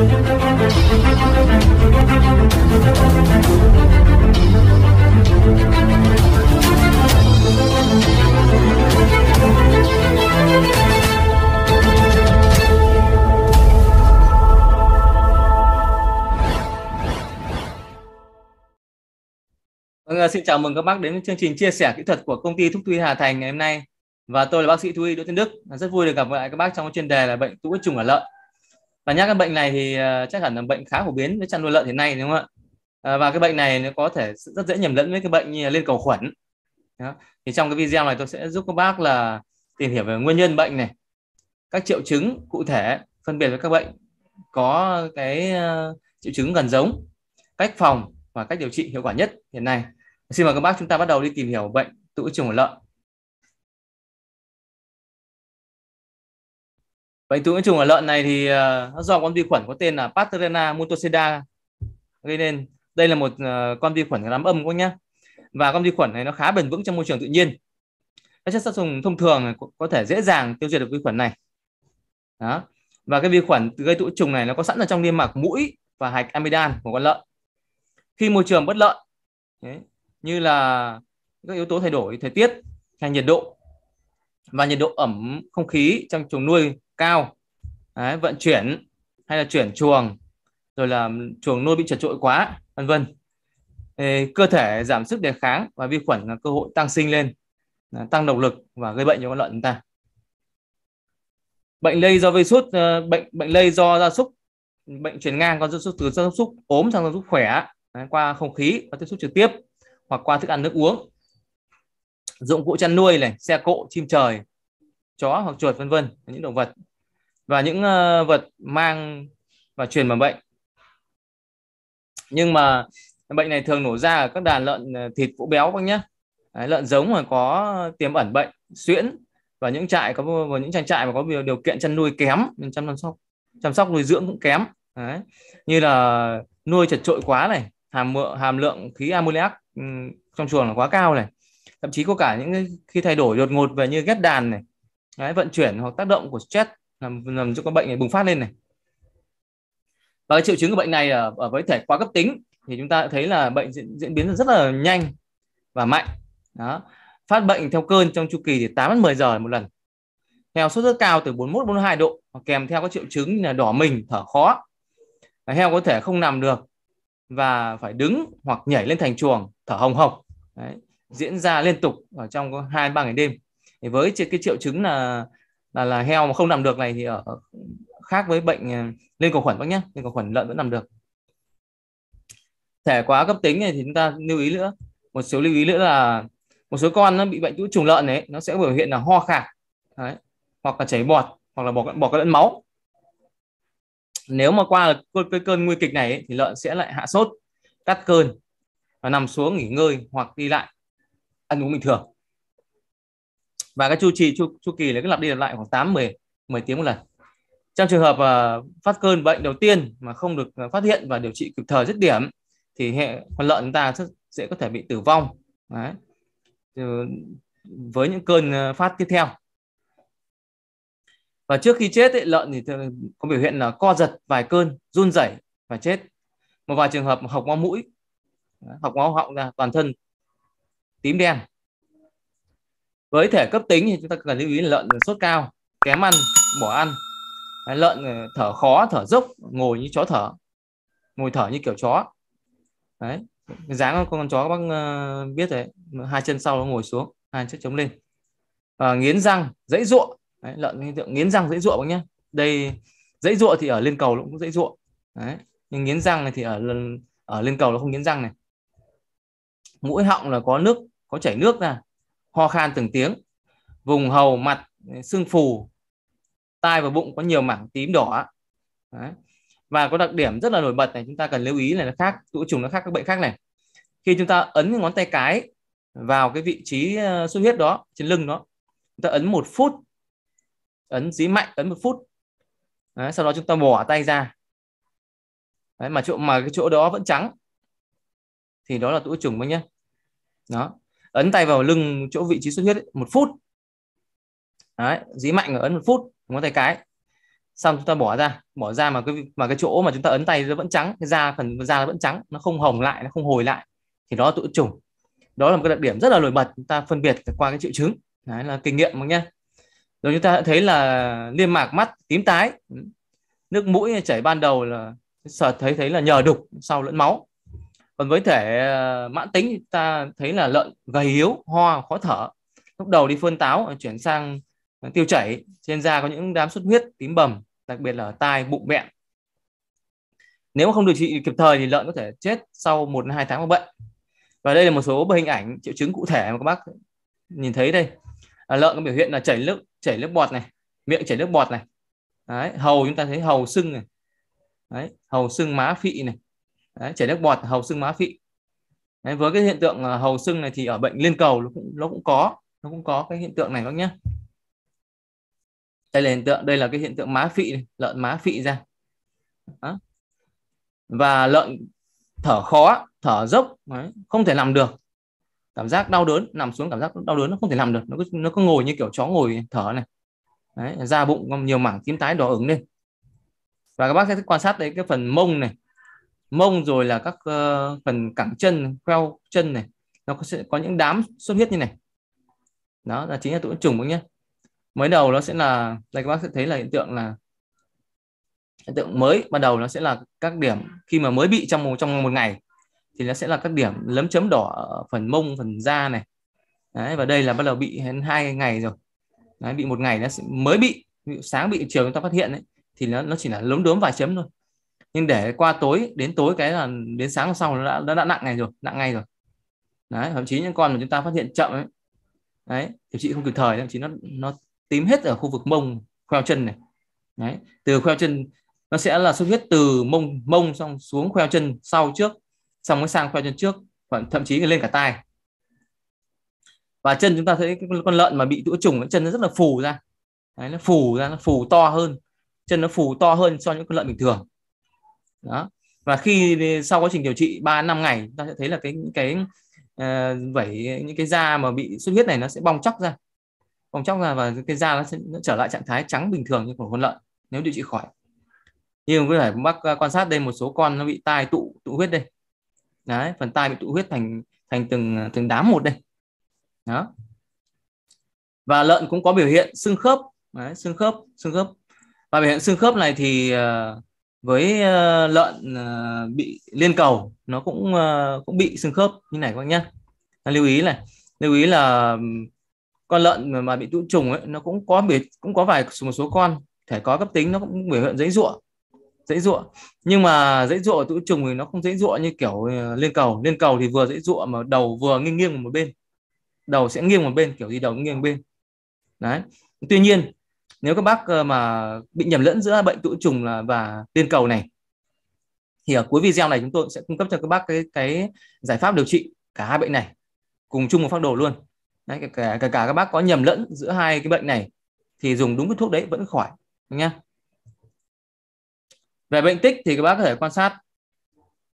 Vâng, à, xin chào mừng các bác đến chương trình chia sẻ kỹ thuật của công ty thuốc Tuy Hà Thành ngày hôm nay. Và tôi là bác sĩ thú y Đỗ Tiến Đức. Rất vui được gặp lại các bác trong chuyên đề là bệnh tụ huyết trùng ở lợn và nhắc cái bệnh này thì ờ, chắc hẳn là bệnh khá phổ biến với chăn nuôi lợn hiện nay đúng không ạ ờ, và cái bệnh này nó có thể rất dễ nhầm lẫn với cái bệnh như liên cầu khuẩn thì trong cái video này tôi sẽ giúp các bác là tìm hiểu về nguyên nhân bệnh này các triệu chứng cụ thể phân biệt với các bệnh có cái ờ, triệu chứng gần giống cách phòng và cách điều trị hiệu quả nhất hiện nay xin mời các bác chúng ta bắt đầu đi tìm hiểu bệnh tụ trùng ở lợn bệnh tụ nhiễm trùng ở lợn này thì ờ, nó do con vi khuẩn có tên là Pasteurella mutocida gây nên đây là một ờ, con vi khuẩn làm âm các nhá và con vi khuẩn này nó khá bền vững trong môi trường tự nhiên các chất sát trùng thông thường có thể dễ dàng tiêu diệt được vi khuẩn này đó và cái vi khuẩn gây tụ trùng này nó có sẵn ở trong niêm mạc mũi và hạch amidan của con lợn khi môi trường bất lợi như là các yếu tố thay đổi thời tiết hay nhiệt độ và nhiệt độ ẩm không khí trong chuồng nuôi cao đấy, vận chuyển hay là chuyển chuồng rồi là chuồng nuôi bị chật trội quá vân vân cơ thể giảm sức đề kháng và vi khuẩn là cơ hội tăng sinh lên tăng độc lực và gây bệnh cho con lợn chúng ta bệnh lây do virus ờ, bệnh bệnh lây do gia súc bệnh truyền ngang con gia súc từ gia súc ốm sang gia súc khỏe đấy, qua không khí và tiếp xúc trực tiếp hoặc qua thức ăn nước uống dụng cụ chăn nuôi này xe cộ chim trời chó hoặc chuột vân vân những động vật và những uh, vật mang và truyền mầm bệnh nhưng mà bệnh này thường nổ ra ở các đàn lợn ờ, thịt cỗ béo các nhé Đấy, lợn giống mà có tiềm ẩn bệnh xuyễn và những trại có và những trang trại mà có điều kiện chăn nuôi kém nên chăm sóc chăm sóc nuôi dưỡng cũng kém Đấy. như là nuôi chật trội quá này hàm mỡ, hàm lượng khí amoniac ừ, trong chuồng là quá cao này thậm chí có cả những khi thay đổi đột ngột về như ghép đàn này Đấy, vận chuyển hoặc tác động của stress làm làm cho con bệnh này bùng phát lên này và cái triệu chứng của bệnh này ở, ở với thể quá cấp tính thì chúng ta thấy là bệnh diễn, diễn biến rất là nhanh và mạnh đó phát bệnh theo cơn trong chu kỳ thì 8 đến 10 giờ một lần heo sốt rất cao từ 41 42 độ kèm theo các triệu chứng là đỏ mình thở khó và heo có thể không nằm được và phải đứng hoặc nhảy lên thành chuồng thở hồng hộc diễn ra liên tục ở trong 2 3 ngày đêm thì với cái triệu chứng là là là heo mà không nằm được này thì ở khác với bệnh ờ, liên cầu khuẩn bác nhé liên cầu khuẩn lợn vẫn nằm được thể quá cấp tính này thì chúng ta lưu ý nữa một số lưu ý nữa là một số con nó bị bệnh nhiễm trùng lợn đấy nó sẽ biểu hiện là ho khạc đấy. hoặc là chảy bọt hoặc là bỏ bỏ lẫn máu nếu mà qua cơn, cơn, cơn nguy kịch này ấy, thì lợn sẽ lại hạ sốt cắt cơn và nằm xuống nghỉ ngơi hoặc đi lại ăn uống bình thường và cái chu trì chu, chu kỳ là cứ lặp đi lặp lại khoảng 8 10 10 tiếng một lần trong trường hợp uh, phát cơn bệnh đầu tiên mà không được ờ, phát hiện và điều trị kịp thời dứt điểm thì hệ con lợn chúng ta rất dễ có thể bị tử vong Đấy. Ờ, với những cơn phát tiếp theo và trước khi chết ấy, lợn thì có biểu hiện là co giật vài cơn run rẩy và chết một vài trường hợp học máu mũi học máu họng ra toàn thân tím đen với thể cấp tính thì chúng ta cần lưu ý là lợn sốt cao kém ăn bỏ ăn lợn ờ, thở khó thở dốc ngồi như chó thở ngồi thở như kiểu chó đấy dáng con chó các bác ờ, biết đấy hai chân sau nó ngồi xuống hai chân chống lên à, nghiến răng dãy ruộng đấy, lợn hiện tượng nghiến răng dãy ruộng nhé đây dãy ruộng thì ở lên cầu nó cũng dãy ruộng đấy nhưng nghiến răng này thì ở ở lên cầu nó không nghiến răng này mũi họng là có nước có chảy nước ra ho khan từng tiếng vùng hầu mặt xương phù tai và bụng có nhiều mảng tím đỏ Đấy. và có đặc điểm rất là nổi bật này chúng ta cần lưu ý là nó khác tụ trùng nó khác các bệnh khác này khi chúng ta ấn ngón tay cái vào cái vị trí xuất ờ, huyết đó trên lưng đó chúng ta ấn một phút ấn dí mạnh ấn một phút Đấy, sau đó chúng ta bỏ tay ra Đấy, mà chỗ mà cái chỗ đó vẫn trắng thì đó là tụ trùng mới nhé đó ấn tay vào lưng chỗ vị trí xuất huyết ấy, một phút đấy dí mạnh ở ấn một phút ngón tay cái xong chúng ta bỏ ra bỏ ra mà cái mà cái chỗ mà chúng ta ấn tay nó vẫn trắng cái da phần da nó vẫn trắng nó không hồng lại nó không hồi lại thì đó là tụ trùng đó là một cái đặc điểm rất là nổi bật chúng ta phân biệt qua cái triệu chứng đấy là kinh nghiệm nhé rồi chúng ta thấy là niêm mạc mắt tím tái nước mũi chảy ban đầu là sợ thấy thấy là nhờ đục sau lẫn máu còn với thể ờ, mãn tính ta thấy là lợn gầy yếu ho khó thở lúc đầu đi phân táo ờ, chuyển sang ờ, tiêu chảy trên da có những đám xuất huyết tím bầm đặc biệt là ở tai bụng bẹn nếu mà không điều trị kịp thời thì lợn có thể chết sau 1 2 tháng mắc bệnh và đây là một số hình ảnh triệu chứng cụ thể mà các bác nhìn thấy đây à, lợn có biểu hiện là chảy nước chảy nước bọt này miệng chảy nước bọt này Đấy, hầu chúng ta thấy hầu sưng này Đấy, hầu sưng má phị này đấy, chảy nước bọt hầu sưng má phị đấy, với cái hiện tượng ờ, hầu sưng này thì ở bệnh liên cầu nó cũng nó cũng có nó cũng có cái hiện tượng này các nhé đây là hiện tượng đây là cái hiện tượng má phị lợn má phị ra đó. và lợn thở khó thở dốc đấy, không thể làm được cảm giác đau đớn nằm xuống cảm giác đau đớn nó không thể làm được nó cứ, nó cứ ngồi như kiểu chó ngồi thở này đấy, da bụng nhiều mảng tím tái đỏ ửng lên và các bác sẽ quan sát thấy cái phần mông này mông rồi là các uh, phần cẳng chân queo chân này nó sẽ có những đám xuất huyết như này đó là chính là tụ trùng nhé mới đầu nó sẽ là đây các bác sẽ thấy là hiện tượng là hiện tượng mới ban đầu nó sẽ là các điểm khi mà mới bị trong một trong một ngày thì nó sẽ là các điểm lấm chấm đỏ ở phần mông phần da này Đấy, và đây là bắt đầu bị đến hai ngày rồi Đấy, bị một ngày nó sẽ mới bị sáng bị chiều chúng ta phát hiện đấy, thì nó nó chỉ là lốm đốm vài chấm thôi nhưng để qua tối đến tối cái là đến sáng hôm sau nó đã, đã, đã nặng ngày rồi nặng ngay rồi đấy thậm chí những con mà chúng ta phát hiện chậm ấy đấy điều trị không kịp thời thậm chí nó nó tím hết ở khu vực mông khoeo chân này đấy từ khoeo chân nó sẽ là xuất huyết từ mông mông xong xuống khoeo chân sau trước xong mới sang khoeo chân trước và thậm chí lên cả tai và chân chúng ta thấy con lợn mà bị tũa trùng chân nó rất là phù ra đấy, nó phù ra nó phù to hơn chân nó phù to hơn so với những con lợn bình thường đó và khi sau quá trình điều trị 3 năm ngày ta sẽ thấy là cái cái uh, vẩy những cái da mà bị xuất huyết này nó sẽ bong chóc ra bong chóc ra và cái da nó sẽ nó trở lại trạng thái trắng bình thường như của con lợn nếu điều trị khỏi nhưng có thể bác à, quan sát đây một số con nó bị tai tụ tụ huyết đây đấy phần tai bị tụ huyết thành thành từng từng đám một đây đó và lợn cũng có biểu hiện xương khớp đấy, xương khớp xương khớp và biểu hiện xương khớp này thì uh, với uh, lợn uh, bị liên cầu nó cũng uh, cũng bị xương khớp như này các bác nhé lưu ý này lưu ý là con lợn mà, mà bị tụ trùng ấy nó cũng có bị cũng có vài một số con thể có cấp tính nó cũng biểu hiện dãy ruộng dãy ruộng nhưng mà dãy ruộng tụ trùng thì nó không dãy ruộng như kiểu liên cầu liên cầu thì vừa dãy ruộng mà đầu vừa nghiêng nghiêng một bên đầu sẽ nghiêng một bên kiểu gì đầu cũng nghiêng bên đấy tuy nhiên nếu các bác ờ, mà bị nhầm lẫn giữa bệnh tụ trùng là và tiên cầu này thì ở cuối video này chúng tôi sẽ cung cấp cho các bác cái cái giải pháp điều trị cả hai bệnh này cùng chung một phác đồ luôn đấy, cả, cả, cả, các bác có nhầm lẫn giữa hai cái bệnh này thì dùng đúng cái thuốc đấy vẫn khỏi nhá về bệnh tích thì các bác có thể quan sát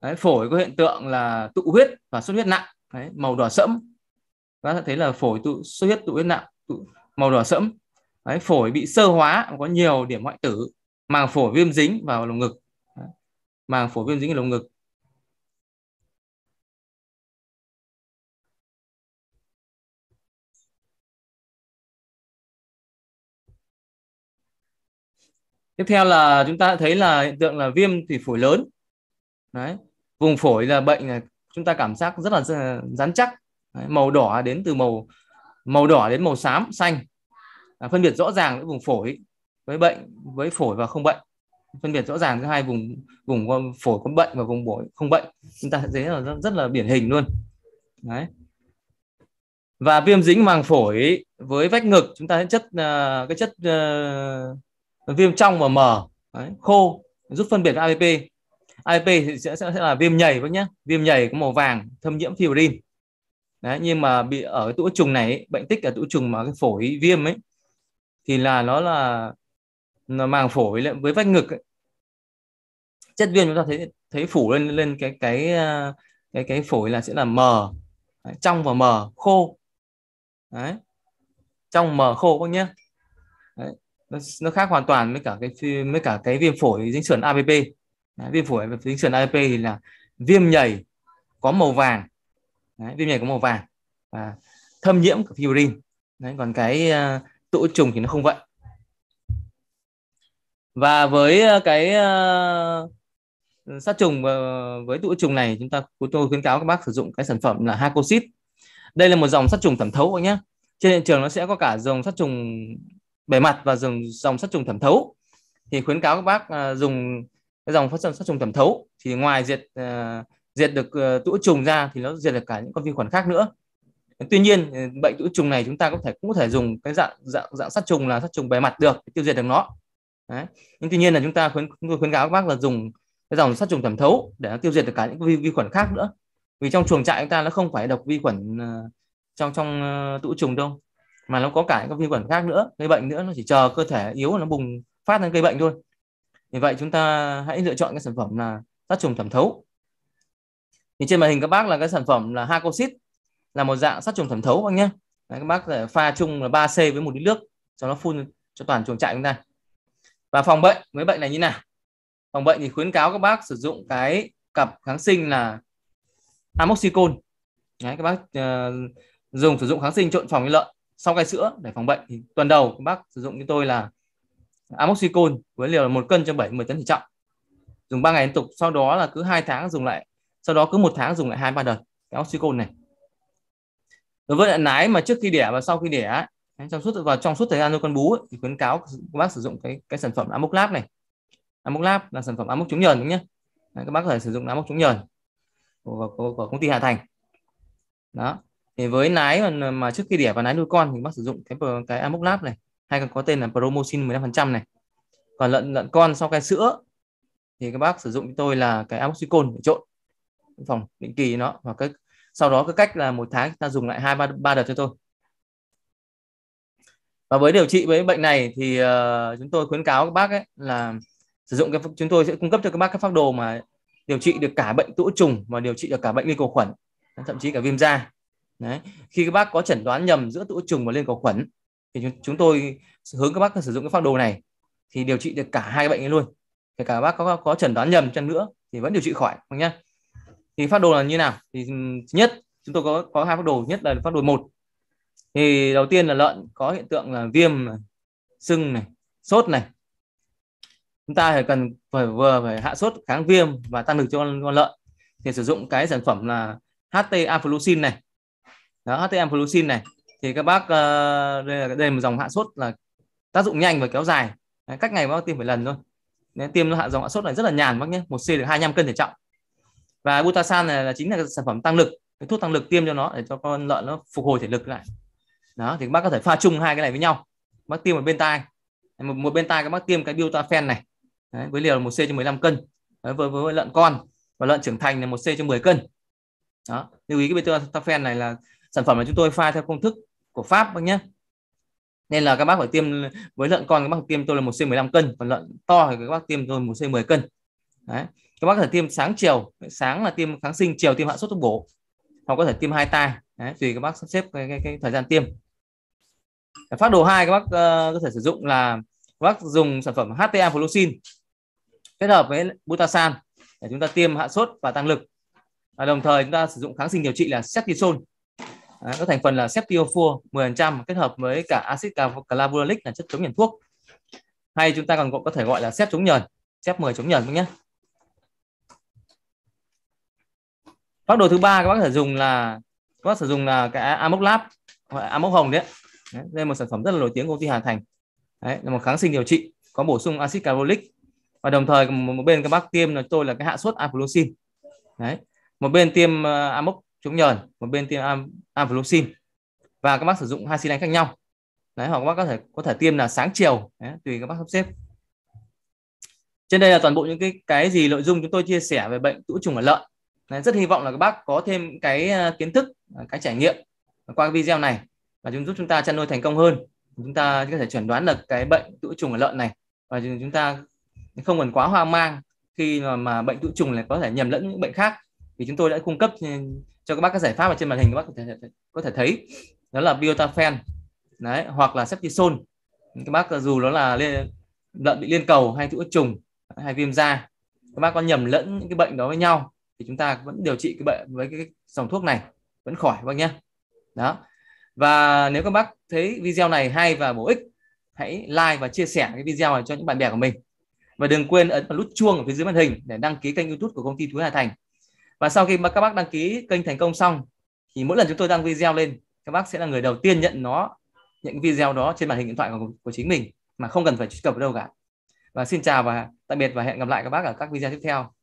đấy, phổi có hiện tượng là tụ huyết và xuất huyết nặng đấy, màu đỏ sẫm các bác thấy là phổi tụ xuất huyết tụ huyết nặng tụ màu đỏ sẫm Đấy, phổi bị sơ hóa có nhiều điểm hoại tử màng phổi viêm dính vào lồng ngực màng phổi viêm dính vào lồng ngực tiếp theo là chúng ta thấy là hiện tượng là viêm thủy phổi lớn đấy vùng phổi là bệnh này chúng ta cảm giác rất là rắn chắc đấy. màu đỏ đến từ màu màu đỏ đến màu xám xanh à, phân biệt rõ ràng giữa vùng phổi với bệnh với phổi và không bệnh phân biệt rõ ràng giữa hai vùng vùng phổi có bệnh và vùng phổi không bệnh chúng ta thấy là rất, rất là điển hình luôn đấy và viêm dính màng phổi với vách ngực chúng ta thấy chất uh, cái chất uh, viêm trong và mờ đấy, khô giúp phân biệt AVP AVP thì sẽ, sẽ, sẽ là viêm nhầy với nhé viêm nhầy có màu vàng thâm nhiễm fibrin đấy nhưng mà bị ở cái tũ trùng này ấy, bệnh tích ở tũ trùng mà cái phổi viêm ấy thì là nó là nó màng phổi với, với vách ngực ấy. chất viêm chúng ta thấy thấy phủ lên lên cái cái à, cái cái phổi là sẽ là mờ trong và mờ khô đấy trong mờ khô các nhé đấy. Nó, nó khác hoàn toàn với cả cái với cả cái viêm phổi dính sườn ABP đấy. viêm phổi dính sườn ABP thì là viêm nhầy có màu vàng đấy. viêm nhầy có màu vàng và thâm nhiễm của fibrin đấy. còn cái à, tụ trùng thì nó không vậy và với ờ, cái uh, sát trùng uh, với tụ trùng này chúng ta tôi khuyến cáo các bác sử dụng cái sản phẩm là Hacosit đây là một dòng sát trùng thẩm thấu các nhé trên thị trường nó sẽ có cả dòng sát trùng bề mặt và dòng dòng sát trùng thẩm thấu thì khuyến cáo các bác uh, dùng cái dòng phát sát trùng thẩm thấu thì ngoài diệt uh, diệt được uh, tụ trùng ra thì nó diệt được cả những con vi khuẩn khác nữa tuy nhiên ừ, bệnh nhiễm trùng này chúng ta có thể cũng có thể dùng cái dạng dạng dạng sát trùng là sát trùng bề mặt được tiêu diệt được nó Đấy. nhưng tuy nhiên là chúng ta khuyến chúng tôi khuyến cáo các bác là dùng cái dòng sát trùng thẩm thấu để nó tiêu diệt được cả những vi, vi khuẩn khác nữa vì trong chuồng trại chúng ta nó không phải độc vi khuẩn ờ, trong trong ờ, tụ trùng đâu mà nó có cả những vi khuẩn khác nữa gây bệnh nữa nó chỉ chờ cơ thể yếu nó bùng phát lên gây bệnh thôi vì vậy chúng ta hãy lựa chọn cái sản phẩm là sát trùng thẩm thấu thì trên màn hình các bác là cái sản phẩm là Hacosit là một dạng sát trùng thẩm thấu các nhé Đấy, các bác pha chung là 3C với một lít nước cho nó phun cho toàn chuồng trại chúng ta và phòng bệnh với bệnh này như nào phòng bệnh thì khuyến cáo các bác sử dụng cái cặp kháng sinh là amoxicol Đấy, các bác uh, dùng sử dụng kháng sinh trộn phòng với lợn sau cai sữa để phòng bệnh thì tuần đầu các bác sử dụng như tôi là amoxicol với liều là một cân cho 70 tấn thì trọng dùng 3 ngày liên tục sau đó là cứ hai tháng dùng lại sau đó cứ một tháng dùng lại hai ba đợt cái oxycon này đối với lợn nái mà trước khi đẻ và sau khi đẻ trong suốt và trong suốt thời gian nuôi con bú ấy, thì khuyến cáo các bác sử dụng cái cái sản phẩm amoc lab này amoc lab là sản phẩm amoc chống nhờn đúng nhé các bác có thể sử dụng amoc chống nhờn của, của, của công ty hà thành đó thì với nái mà, mà trước khi đẻ và nái nuôi con thì bác sử dụng cái cái amoc lab này hay còn có tên là promosin 15% này còn lợn lợn con sau cái sữa thì các bác sử dụng tôi là cái amoxicol để trộn phòng định kỳ nó và cái sau đó cứ cách là một tháng ta dùng lại hai ba ba đợt cho tôi và với điều trị với bệnh này thì uh, chúng tôi khuyến cáo các bác ấy là sử dụng cái chúng tôi sẽ cung cấp cho các bác các phác đồ mà điều trị được cả bệnh tụ trùng và điều trị được cả bệnh liên cầu khuẩn thậm chí cả viêm da Đấy. khi các bác có chẩn đoán nhầm giữa tụ trùng và liên cầu khuẩn thì chúng, chúng tôi hướng các bác sử dụng cái phác đồ này thì điều trị được cả hai bệnh ấy luôn kể cả các bác có có chẩn đoán nhầm chăng nữa thì vẫn điều trị khỏi vâng nhé thì phát đồ là như nào thì ừ, nhất chúng tôi có có hai phát đồ nhất là phát đồ một thì đầu tiên là lợn có hiện tượng là viêm này, sưng này sốt này chúng ta phải cần phải vừa phải hạ sốt kháng viêm và tăng lực cho con, con lợn thì sử dụng cái sản phẩm là HT Amphlucin này đó, HT Amphlucin này thì các bác ờ, đây là đây là một dòng hạ sốt là tác dụng nhanh và kéo dài cách ngày bác tiêm phải lần thôi nên tiêm hạ dòng hạ sốt này rất là nhàn bác nhé một c được 25 cân thể trọng và butasan này là chính là sản phẩm tăng lực cái thuốc tăng lực tiêm cho nó để cho con lợn nó phục hồi thể lực lại đó thì bác có thể pha chung hai cái này với nhau bác tiêm ở bên tai một, một bên tai các bác tiêm cái butafen này đấy, với liều là một c cho 15 cân đấy, với, với, với lợn con và lợn trưởng thành là một c cho 10 cân đó lưu ý cái butafen này là sản phẩm mà chúng tôi pha theo công thức của pháp bác nhé nên là các bác phải tiêm với lợn con các bác tiêm tôi là một c 15 cân còn lợn to thì các bác tiêm tôi một c 10 cân đấy các bác có thể tiêm sáng chiều sáng là tiêm kháng sinh chiều tiêm hạ sốt thuốc bổ hoặc có thể tiêm hai tay Đấy, tùy các bác sắp xếp cái, cái, cái thời gian tiêm phát đồ 2 các bác uh, có thể sử dụng là các bác dùng sản phẩm HTA Flucin kết hợp với Butasan để chúng ta tiêm hạ sốt và tăng lực và đồng thời chúng ta sử dụng kháng sinh điều trị là Ceftisol Đấy, có thành phần là Ceftiofur 10% kết hợp với cả axit clavulanic là chất chống nhờn thuốc hay chúng ta còn có thể gọi là xếp chống nhờn xếp 10 chống nhờn nhé phác đồ thứ ba các bác sử dụng là các bác sử dụng là cái Amok Lab hoặc Amok Hồng đấy. đấy đây là một sản phẩm rất là nổi tiếng của công ty Hà Thành đấy là một kháng sinh điều trị có bổ sung axit carolic và đồng thời một, bên các bác tiêm là tôi là cái hạ suất afloxin đấy một bên tiêm uh, chống nhờn một bên tiêm am, afloxin và các bác sử dụng hai xi lanh khác nhau đấy hoặc các bác có thể có thể tiêm là sáng chiều đấy, tùy các bác sắp xếp trên đây là toàn bộ những cái cái gì nội dung chúng tôi chia sẻ về bệnh tụ trùng ở lợn nên rất hy vọng là các bác có thêm cái ờ, kiến thức ờ, cái trải nghiệm qua cái video này và chúng giúp chúng ta chăn nuôi thành công hơn chúng ta có thể chuẩn đoán được cái bệnh tụ trùng ở lợn này và chúng ta không cần quá hoang mang khi mà, mà bệnh tụ trùng là có thể nhầm lẫn những bệnh khác vì chúng tôi đã cung cấp cho các bác các giải pháp ở trên màn hình các bác có thể có thể thấy đó là biotafen đấy hoặc là septisol các bác ờ, dù nó là lên, lợn bị liên cầu hay tụ trùng hay viêm da các bác có nhầm lẫn những cái bệnh đó với nhau thì chúng ta vẫn điều trị cái bệnh với cái dòng thuốc này vẫn khỏi các bác nhé đó và nếu các bác thấy video này hay và bổ ích hãy like và chia sẻ cái video này cho những bạn bè của mình và đừng quên ấn vào nút chuông ở phía dưới màn hình để đăng ký kênh youtube của công ty thúy hà thành và sau khi mà các bác đăng ký kênh thành công xong thì mỗi lần chúng tôi đăng video lên các bác sẽ là người đầu tiên nhận nó những video đó trên màn hình điện thoại của, của chính mình mà không cần phải truy cập đâu cả và xin chào và tạm biệt và hẹn gặp lại các bác ở các video tiếp theo